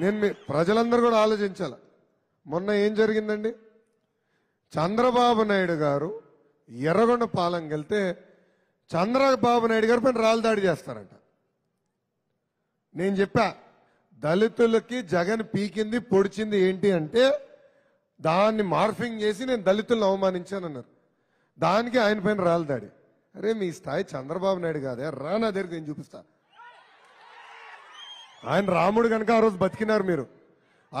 నేను మీ ప్రజలందరూ కూడా ఆలోచించాల మొన్న ఏం జరిగిందండి చంద్రబాబు నాయుడు గారు ఎర్రగొండ పాలెం వెళ్తే చంద్రబాబు నాయుడు గారి పైన రాళ్ళు దాడి చేస్తారంట నేను చెప్పా దళితులకి జగన్ పీకింది పొడిచింది ఏంటి అంటే దాన్ని మార్ఫింగ్ చేసి నేను దళితులను అవమానించానన్నారు దానికి ఆయన పైన రాళ్ళు దాడి అరే మీ స్థాయి చంద్రబాబు నాయుడు కాదే రా నా దగ్గరికి నేను చూపిస్తాను ఆయన రాముడు కనుక ఆ రోజు బతికినారు మీరు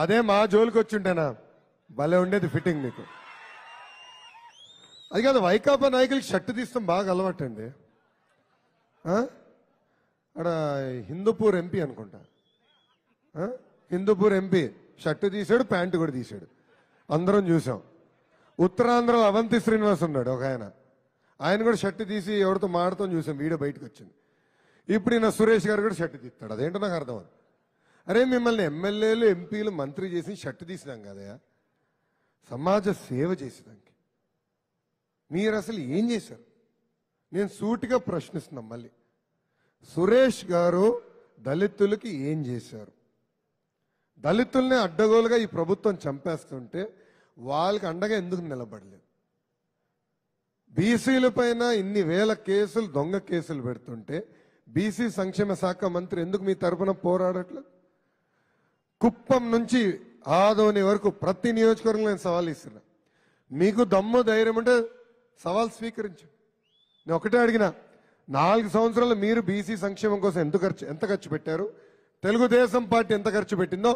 అదే మా జోలికి వచ్చి ఉంటేనా భలే ఉండేది ఫిట్టింగ్ మీకు అది కాదు వైకాపా నాయకులకి షర్టు తీస్తాం బాగా అలవాటు అండి అక్కడ హిందూపూర్ ఎంపీ అనుకుంటా హిందూపూర్ ఎంపీ షర్టు తీసాడు ప్యాంటు కూడా తీసాడు అందరం చూసాం ఉత్తరాంధ్రలో అవంతి శ్రీనివాస్ ఉన్నాడు ఒక ఆయన ఆయన కూడా షర్టు తీసి ఎవరితో మాడతాం చూసాం వీడియో బయటకు వచ్చింది ఇప్పుడు ఈయన సురేష్ గారు కూడా షర్ట్ తీస్తాడు అదేంటో నాకు అర్థం అరే మిమ్మల్ని ఎమ్మెల్యేలు ఎంపీలు మంత్రి చేసి షర్ట్ తీసినాం కదయా సమాజ సేవ చేసినాక మీరు అసలు ఏం చేశారు నేను సూటిగా ప్రశ్నిస్తున్నాం మళ్ళీ సురేష్ గారు దళితులకి ఏం చేశారు దళితుల్ని అడ్డగోలుగా ఈ ప్రభుత్వం చంపేస్తుంటే వాళ్ళకి అండగా ఎందుకు నిలబడలేదు బీసీల పైన ఇన్ని వేల కేసులు దొంగ కేసులు పెడుతుంటే బీసీ సంక్షేమ శాఖ మంత్రి ఎందుకు మీ తరఫున పోరాడట్లేదు కుప్పం నుంచి ఆదోని వరకు ప్రతి నియోజకవర్గంలో నేను సవాల్ ఇస్తున్నా మీకు దమ్ము ధైర్యం అంటే సవాల్ స్వీకరించు నేను ఒకటే అడిగినా నాలుగు సంవత్సరాలు మీరు బీసీ సంక్షేమం కోసం ఎంత ఖర్చు ఎంత ఖర్చు పెట్టారు తెలుగుదేశం పార్టీ ఎంత ఖర్చు పెట్టిందో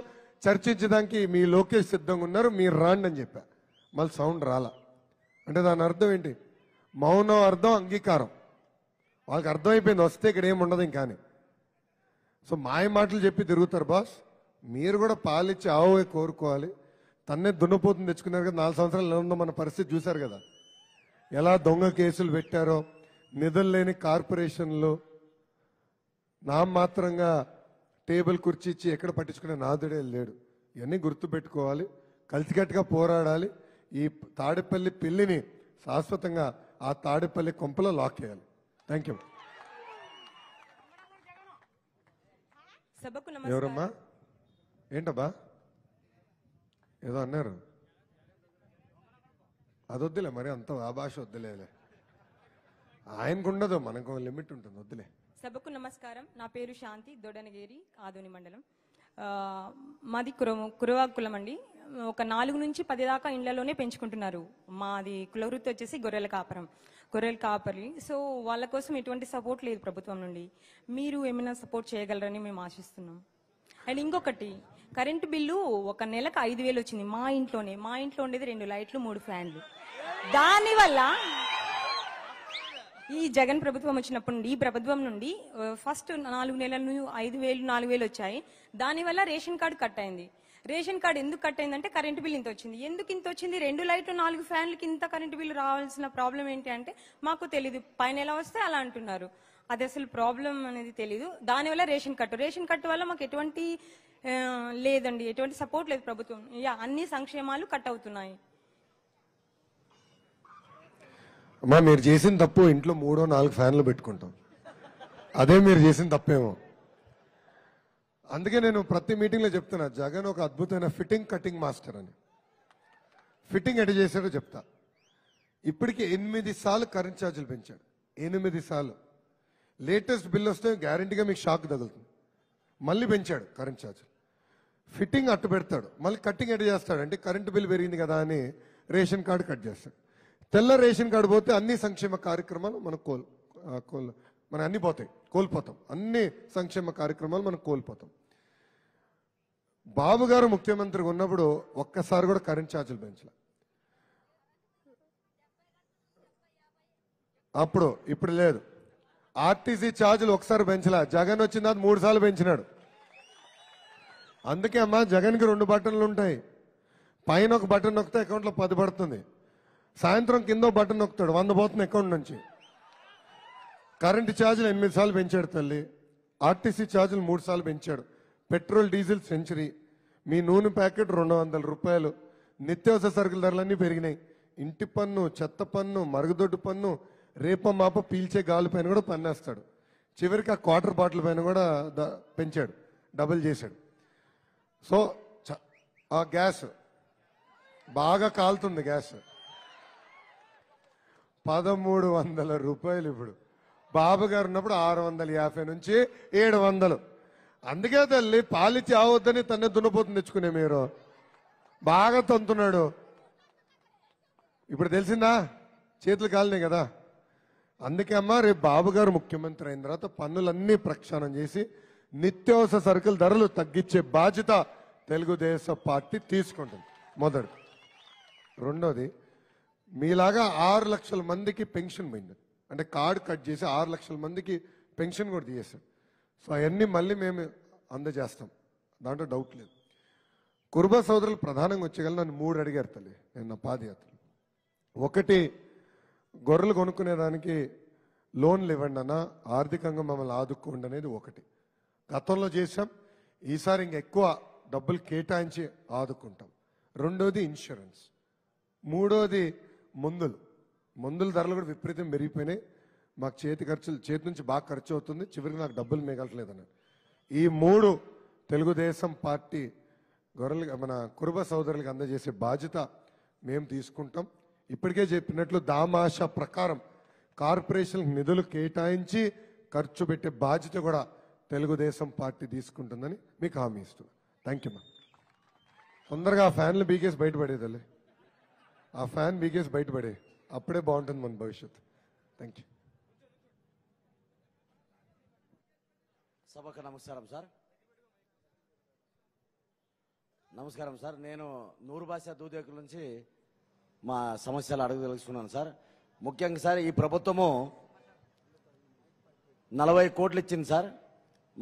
చర్చించడానికి మీ లోకేష్ సిద్ధంగా ఉన్నారు మీరు రాండి అని చెప్పా మళ్ళీ సౌండ్ రాలా అంటే దాని అర్థం ఏంటి మౌనం అర్థం అంగీకారం వాళ్ళకి అర్థమైపోయింది వస్తే ఇక్కడ ఏముండదు ఇంకాని సో మాయ మాటలు చెప్పి తిరుగుతారు బాస్ మీరు కూడా పాలిచ్చి ఆవు కోరుకోవాలి తన్నే దున్నపోతుంది తెచ్చుకున్నారు కదా నాలుగు సంవత్సరాలు ఉన్న మన పరిస్థితి చూశారు కదా ఎలా దొంగ కేసులు పెట్టారో నిధులు లేని కార్పొరేషన్లు నా మాత్రంగా టేబుల్ కుర్చీ ఇచ్చి ఎక్కడ పట్టించుకునే నాదుడే లేడు ఇవన్నీ గుర్తుపెట్టుకోవాలి కలిసికట్టుగా పోరాడాలి ఈ తాడేపల్లి పెళ్లిని శాశ్వతంగా ఆ తాడేపల్లి కొంపలో లాక్ చేయాలి థ్యాంక్ యూ ఎవరమ్మా ఏంటబ్బా ఏదో అన్నారు అది వద్దులే మరి అంత ఆ భాష వద్దులేలే ఆయనకు ఉండదు మనకు లిమిట్ ఉంటుంది వద్దులే సభకు నమస్కారం నా పేరు శాంతి దొడనగేరి ఆదోని మండలం మాది కుర కురవా కులం అండి ఒక నాలుగు నుంచి పది దాకా ఇండ్లలోనే పెంచుకుంటున్నారు మాది కులవృత్తి వచ్చేసి గొర్రెల కాపురం గొర్రెలు కాపరి సో వాళ్ళ కోసం ఎటువంటి సపోర్ట్ లేదు ప్రభుత్వం నుండి మీరు ఏమైనా సపోర్ట్ చేయగలరని మేము ఆశిస్తున్నాం అండ్ ఇంకొకటి కరెంటు బిల్లు ఒక నెలకు ఐదు వేలు వచ్చింది మా ఇంట్లోనే మా ఇంట్లో ఉండేది రెండు లైట్లు మూడు ఫ్యాన్లు దానివల్ల ఈ జగన్ ప్రభుత్వం వచ్చినప్పటి నుండి ఈ ప్రభుత్వం నుండి ఫస్ట్ నాలుగు నెలలు ఐదు వేలు నాలుగు వేలు వచ్చాయి దానివల్ల రేషన్ కార్డు కట్ అయింది రేషన్ కార్డు ఎందుకు కట్ అయిందంటే కరెంట్ బిల్ ఇంత వచ్చింది ఎందుకు ఇంత వచ్చింది రెండు లైట్లు నాలుగు ఫ్యాన్లకి ఇంత కరెంటు బిల్ రావాల్సిన ప్రాబ్లం ఏంటి అంటే మాకు తెలియదు పైన ఎలా వస్తే అలా అంటున్నారు అది అసలు ప్రాబ్లం అనేది తెలియదు దానివల్ల రేషన్ కట్టు రేషన్ కట్టు వల్ల మాకు ఎటువంటి లేదండి ఎటువంటి సపోర్ట్ లేదు ప్రభుత్వం యా అన్ని సంక్షేమాలు కట్ అవుతున్నాయి మీరు చేసిన తప్పు ఇంట్లో మూడో నాలుగు ఫ్యాన్లు పెట్టుకుంటాం అదే మీరు చేసిన తప్పేమో అందుకే నేను ప్రతి మీటింగ్లో చెప్తున్నా జగన్ ఒక అద్భుతమైన ఫిట్టింగ్ కటింగ్ మాస్టర్ అని ఫిట్టింగ్ ఎట చేశాడో చెప్తా ఇప్పటికి ఎనిమిది సార్లు కరెంట్ ఛార్జీలు పెంచాడు ఎనిమిది సార్లు లేటెస్ట్ బిల్ వస్తే గ్యారంటీగా మీకు షాక్ తగులుతుంది మళ్ళీ పెంచాడు కరెంట్ ఛార్జీలు ఫిట్టింగ్ అట్టు పెడతాడు మళ్ళీ కట్టింగ్ ఎట చేస్తాడంటే కరెంటు బిల్ పెరిగింది కదా అని రేషన్ కార్డు కట్ చేస్తాడు తెల్ల రేషన్ కార్డు పోతే అన్ని సంక్షేమ కార్యక్రమాలు మనం కోల్ కోల్ మన అన్ని పోతాయి కోల్పోతాం అన్ని సంక్షేమ కార్యక్రమాలు మనం కోల్పోతాం బాబు గారు ముఖ్యమంత్రిగా ఉన్నప్పుడు ఒక్కసారి కూడా కరెంట్ ఛార్జీలు పెంచలే అప్పుడు ఇప్పుడు లేదు ఆర్టీసీ ఛార్జీలు ఒకసారి పెంచలే జగన్ వచ్చిన తర్వాత మూడు సార్లు పెంచినాడు అందుకే అమ్మా జగన్కి రెండు బటన్లు ఉంటాయి పైన ఒక బటన్ నొక్కితే అకౌంట్లో పది పడుతుంది సాయంత్రం కింద బటన్ నొక్కుతాడు వంద పోతుంది అకౌంట్ నుంచి కరెంటు ఛార్జీలు ఎనిమిది సార్లు పెంచాడు తల్లి ఆర్టీసీ ఛార్జీలు మూడు సార్లు పెంచాడు పెట్రోల్ డీజిల్ సెంచరీ మీ నూనె ప్యాకెట్ రెండు వందల రూపాయలు నిత్యావసర సరుకుల ధరలన్నీ పెరిగినాయి ఇంటి పన్ను చెత్త పన్ను మరుగుదొడ్డు పన్ను రేప మాప పీల్చే గాలి పైన కూడా పన్నేస్తాడు చివరికి ఆ క్వార్టర్ బాటిల్ పైన కూడా పెంచాడు డబుల్ చేశాడు సో ఆ గ్యాస్ బాగా కాలుతుంది గ్యాస్ పదమూడు వందల రూపాయలు ఇప్పుడు బాబు గారు ఉన్నప్పుడు ఆరు వందల యాభై నుంచి ఏడు వందలు అందుకే తల్లి పాలిచ్చి ఆవద్దని తన్నే దున్నపోతుంది తెచ్చుకునే మీరు బాగా తంతున్నాడు ఇప్పుడు తెలిసిందా చేతులు కాలనే కదా అందుకే అమ్మ రేపు బాబు గారు ముఖ్యమంత్రి అయిన తర్వాత పన్నులన్నీ ప్రక్షాళన చేసి నిత్యావసర సరుకుల ధరలు తగ్గించే బాధ్యత తెలుగుదేశం పార్టీ తీసుకుంటుంది మొదటి రెండోది మీలాగా ఆరు లక్షల మందికి పెన్షన్ పోయింది అంటే కార్డు కట్ చేసి ఆరు లక్షల మందికి పెన్షన్ కూడా తీసేశారు సో అవన్నీ మళ్ళీ మేము అందజేస్తాం దాంట్లో డౌట్ లేదు కుర్బ సోదరులు ప్రధానంగా వచ్చేయాలి నన్ను మూడు అడిగారు తల్లి నేను నా పాదయాత్రలు ఒకటి గొర్రెలు కొనుక్కునేదానికి లోన్లు ఇవ్వండి అన్న ఆర్థికంగా మమ్మల్ని ఆదుకోండి అనేది ఒకటి గతంలో చేసాం ఈసారి ఇంకా ఎక్కువ డబ్బులు కేటాయించి ఆదుకుంటాం రెండోది ఇన్సూరెన్స్ మూడోది మందులు మందుల ధరలు కూడా విపరీతం పెరిగిపోయినాయి మాకు చేతి ఖర్చులు చేతి నుంచి బాగా ఖర్చు అవుతుంది చివరికి నాకు డబ్బులు మిగలట్లేదని ఈ మూడు తెలుగుదేశం పార్టీ గొర్రెలు మన కురుబ సోదరులకు అందజేసే బాధ్యత మేము తీసుకుంటాం ఇప్పటికే చెప్పినట్లు దామాష ప్రకారం కార్పొరేషన్ నిధులు కేటాయించి ఖర్చు పెట్టే బాధ్యత కూడా తెలుగుదేశం పార్టీ తీసుకుంటుందని మీకు హామీ ఇస్తున్నాను థ్యాంక్ యూ మా తొందరగా ఆ ఫ్యాన్లు బీకేసి బయటపడేదల్లే ఆ ఫ్యాన్ బీకేసి బయటపడే అప్పుడే బాగుంటుంది మన భవిష్యత్తు థ్యాంక్ యూ సభకు నమస్కారం సార్ నమస్కారం సార్ నేను నూరు భాష దూదేకుల నుంచి మా సమస్యలు అడగదలుచుకున్నాను సార్ ముఖ్యంగా సార్ ఈ ప్రభుత్వము నలభై కోట్లు ఇచ్చింది సార్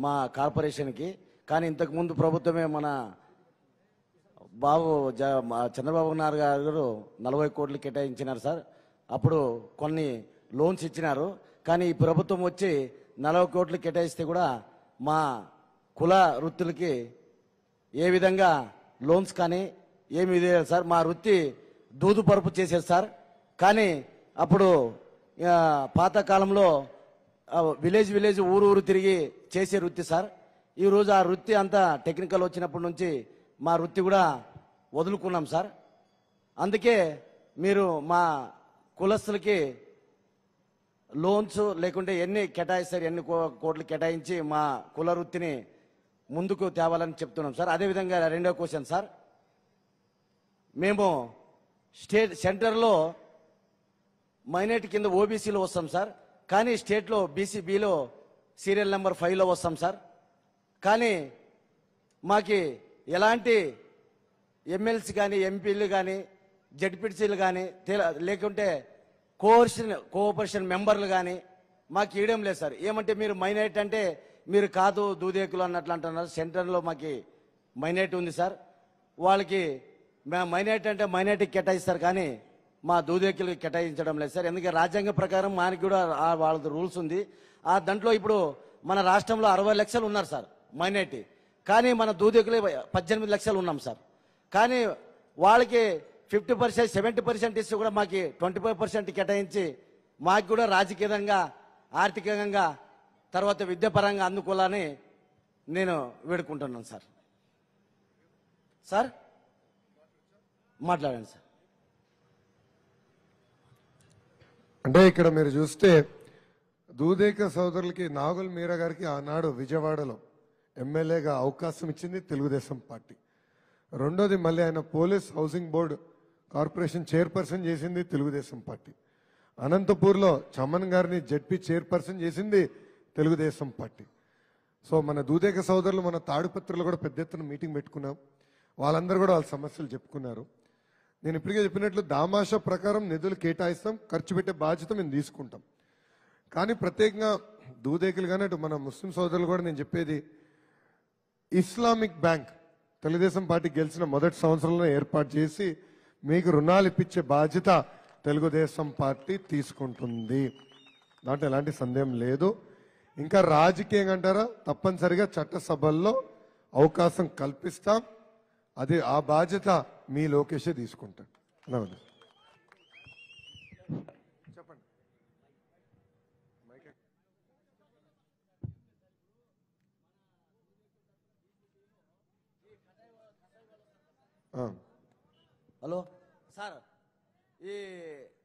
మా కార్పొరేషన్కి కానీ ఇంతకుముందు ప్రభుత్వమే మన బాబు జ చంద్రబాబు నాయుడు గారు నలభై కోట్లు కేటాయించినారు సార్ అప్పుడు కొన్ని లోన్స్ ఇచ్చినారు కానీ ఈ ప్రభుత్వం వచ్చి నలభై కోట్లు కేటాయిస్తే కూడా మా కుల వృత్తులకి ఏ విధంగా లోన్స్ కానీ ఏమి ఇదే సార్ మా వృత్తి దూదు పరుపు చేసేది సార్ కానీ అప్పుడు పాతకాలంలో విలేజ్ విలేజ్ ఊరు ఊరు తిరిగి చేసే వృత్తి సార్ ఈరోజు ఆ వృత్తి అంతా టెక్నికల్ వచ్చినప్పటి నుంచి మా వృత్తి కూడా వదులుకున్నాం సార్ అందుకే మీరు మా కులస్తులకి లోన్స్ లేకుంటే ఎన్ని కేటాయిస్తారు ఎన్ని కోట్లు కేటాయించి మా కుల వృత్తిని ముందుకు తేవాలని చెప్తున్నాం సార్ అదేవిధంగా రెండో క్వశ్చన్ సార్ మేము స్టేట్ సెంటర్లో మైనార్టీ కింద ఓబీసీలో వస్తాం సార్ కానీ స్టేట్లో బీసీబీలో సీరియల్ నెంబర్ ఫైవ్లో వస్తాం సార్ కానీ మాకి ఎలాంటి ఎమ్మెల్సీ కానీ ఎంపీలు కానీ జడ్పీటీసీలు కానీ లేకుంటే కోఆపరేషన్ కోఆపరేషన్ మెంబర్లు కానీ మాకు ఇవ్వడం లేదు సార్ ఏమంటే మీరు మైనైట్ అంటే మీరు కాదు దూదేకులు అన్నట్లు అంటున్నారు సెంటర్లో మాకు మైనైట్ ఉంది సార్ వాళ్ళకి మేము మైనైట్ అంటే మైనార్టీకి కేటాయిస్తారు కానీ మా దూదేకులకి కేటాయించడం లేదు సార్ ఎందుకంటే రాజ్యాంగ ప్రకారం మాకు కూడా వాళ్ళది రూల్స్ ఉంది ఆ దాంట్లో ఇప్పుడు మన రాష్ట్రంలో అరవై లక్షలు ఉన్నారు సార్ మైనార్టీ కానీ మన దూదేకులే పద్దెనిమిది లక్షలు ఉన్నాం సార్ కానీ వాళ్ళకి ఫిఫ్టీ పర్సెంట్ సెవెంటీ పర్సెంట్ ఇస్తే కూడా మాకు ట్వంటీ ఫైవ్ పర్సెంట్ కేటాయించి మాకు కూడా రాజకీయంగా ఆర్థికంగా తర్వాత విద్యాపరంగా అందుకోవాలని నేను వేడుకుంటున్నాను సార్ సార్ మాట్లాడండి సార్ అంటే ఇక్కడ మీరు చూస్తే దూదేక సోదరులకి నాగుల్ మీరా గారికి ఆనాడు విజయవాడలో ఎమ్మెల్యేగా అవకాశం ఇచ్చింది తెలుగుదేశం పార్టీ రెండోది మళ్ళీ ఆయన police housing board corporation chairperson చేసింది తెలుగుదేశం పార్టీ అనంతపూర్లో చమన్ గారిని జడ్పీ చైర్పర్సన్ చేసింది తెలుగుదేశం పార్టీ సో మన దూదేక సోదరులు మన తాడుపత్రులు కూడా పెద్ద ఎత్తున మీటింగ్ పెట్టుకున్నాం వాళ్ళందరూ కూడా వాళ్ళ సమస్యలు చెప్పుకున్నారు నేను ఇప్పటికే చెప్పినట్లు దామాష ప్రకారం నిధులు కేటాయిస్తాం ఖర్చు పెట్టే బాధ్యత మేము తీసుకుంటాం కానీ ప్రత్యేకంగా దూదేకులు కానీ అటు మన ముస్లిం సోదరులు కూడా నేను చెప్పేది ఇస్లామిక్ బ్యాంక్ తెలుగుదేశం పార్టీ గెలిచిన మొదటి సంవత్సరంలో ఏర్పాటు చేసి మీకు రుణాలు ఇప్పించే బాధ్యత తెలుగుదేశం పార్టీ తీసుకుంటుంది దాంట్లో ఎలాంటి సందేహం లేదు ఇంకా రాజకీయం అంటారా తప్పనిసరిగా చట్టసభల్లో అవకాశం కల్పిస్తాం అది ఆ బాధ్యత మీ లోకేషే తీసుకుంటాం అన్నది చెప్పండి హలో సార్ ఈ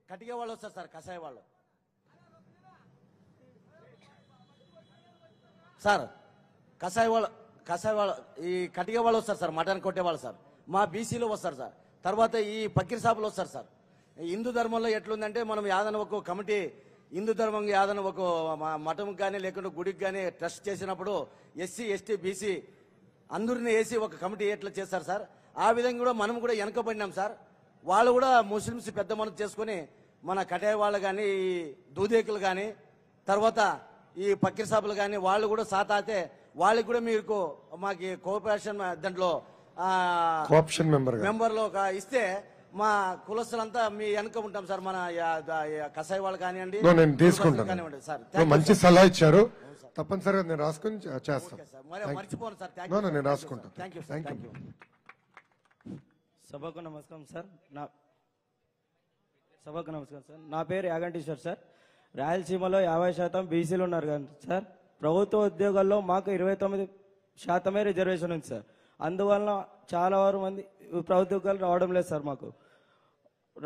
కటిక వాళ్ళు వస్తారు సార్ కషాయ వాళ్ళు సార్ కషాయ వాళ్ళు కషాయ వాళ్ళు ఈ కటిక వాళ్ళు వస్తారు సార్ మటన్ కొట్టేవాళ్ళు సార్ మా బీసీలో వస్తారు సార్ తర్వాత ఈ పకీర్ సాబులు వస్తారు సార్ హిందూ ధర్మంలో ఎట్లుందంటే మనం యాదన ఒక కమిటీ హిందూ ధర్మం యాదన ఒక మఠం కానీ లేకుంటే గుడికి కానీ ట్రస్ట్ చేసినప్పుడు ఎస్సీ ఎస్టీ బీసీ అందరిని వేసి ఒక కమిటీ ఎట్లా చేస్తారు సార్ ఆ విధంగా కూడా మనం కూడా వెనకబడినాం సార్ వాళ్ళు కూడా ముస్లిమ్స్ పెద్ద మనసు చేసుకొని మన కటే వాళ్ళు కానీ ఈ దూదేకులు కానీ తర్వాత ఈ పక్కీర్ కానీ వాళ్ళు కూడా సాతాతే వాళ్ళకి కూడా మీకు మాకు కోఆపరేషన్ దాంట్లో మెంబర్లో ఒక ఇస్తే మా కులస్తులంతా మీ వెనక ఉంటాం సార్ మన కసాయి వాళ్ళు కానివ్వండి నేను తీసుకుంటాను సార్ మంచి సలహా ఇచ్చారు తప్పనిసరిగా నేను రాసుకుని చేస్తాను మర్చిపోను సార్ నేను రాసుకుంటాను థ్యాంక్ యూ సభకు నమస్కారం సార్ నా సభకు నమస్కారం సార్ నా పేరు యాగంటేశ్వర్ సార్ రాయలసీమలో యాభై శాతం బీసీలు ఉన్నారు కానీ సార్ ప్రభుత్వ ఉద్యోగాల్లో మాకు ఇరవై తొమ్మిది శాతమే రిజర్వేషన్ ఉంది సార్ అందువలన చాలా వారు మంది ప్రభుత్వాలు రావడం లేదు సార్ మాకు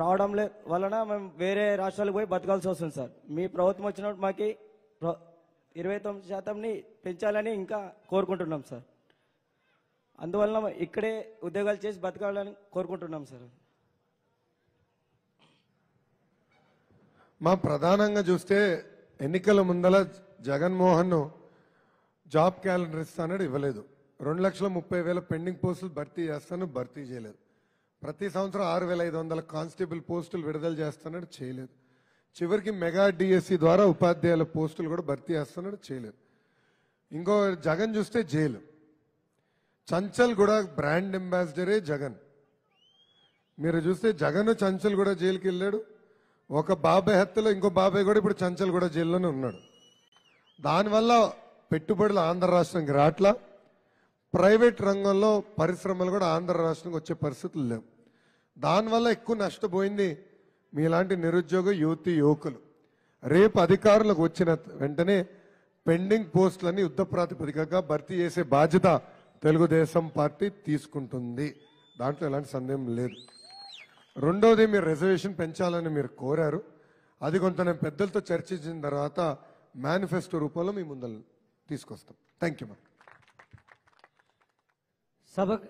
రావడం లే వలన మేము వేరే రాష్ట్రాలకు పోయి బతకాల్సి వస్తుంది సార్ మీ ప్రభుత్వం వచ్చినప్పుడు మాకు ఇరవై తొమ్మిది శాతంని పెంచాలని ఇంకా కోరుకుంటున్నాం సార్ అందువలన ఇక్కడే ఉద్యోగాలు చేసి బతకాలని కోరుకుంటున్నాం సార్ మా ప్రధానంగా చూస్తే ఎన్నికల ముందల జగన్మోహన్ జాబ్ క్యాలెండర్ ఇస్తానని ఇవ్వలేదు రెండు లక్షల ముప్పై వేల పెండింగ్ పోస్టులు భర్తీ చేస్తాను భర్తీ చేయలేదు ప్రతి సంవత్సరం ఆరు వేల ఐదు వందల కానిస్టేబుల్ పోస్టులు విడుదల చేస్తానని చేయలేదు చివరికి మెగా డిఎస్సి ద్వారా ఉపాధ్యాయుల పోస్టులు కూడా భర్తీ చేస్తానని చేయలేదు ఇంకో జగన్ చూస్తే జైలు చంచల్ కూడా బ్రాండ్ అంబాసిడరే జగన్ మీరు చూస్తే జగన్ చంచల్ కూడా జైలుకి వెళ్ళాడు ఒక బాబాయ్ హత్యలో ఇంకో బాబాయ్ కూడా ఇప్పుడు చంచల్ కూడా జైల్లోనే ఉన్నాడు దానివల్ల పెట్టుబడులు ఆంధ్ర రాష్ట్రానికి రాట్లా ప్రైవేట్ రంగంలో పరిశ్రమలు కూడా ఆంధ్ర రాష్ట్రంకి వచ్చే పరిస్థితులు లేవు దానివల్ల ఎక్కువ నష్టపోయింది మీలాంటి నిరుద్యోగ యువతి యువకులు రేపు అధికారులకు వచ్చిన వెంటనే పెండింగ్ పోస్టులని యుద్ధ ప్రాతిపదికగా భర్తీ చేసే బాధ్యత తెలుగుదేశం పార్టీ తీసుకుంటుంది దాంట్లో ఎలాంటి సందేహం లేదు రెండవది మీరు రిజర్వేషన్ పెంచాలని మీరు కోరారు అది కొంత నేను పెద్దలతో చర్చించిన తర్వాత మేనిఫెస్టో రూపంలో మీ ముందర తీసుకొస్తాం థ్యాంక్ యూ మ్యామ్ సభ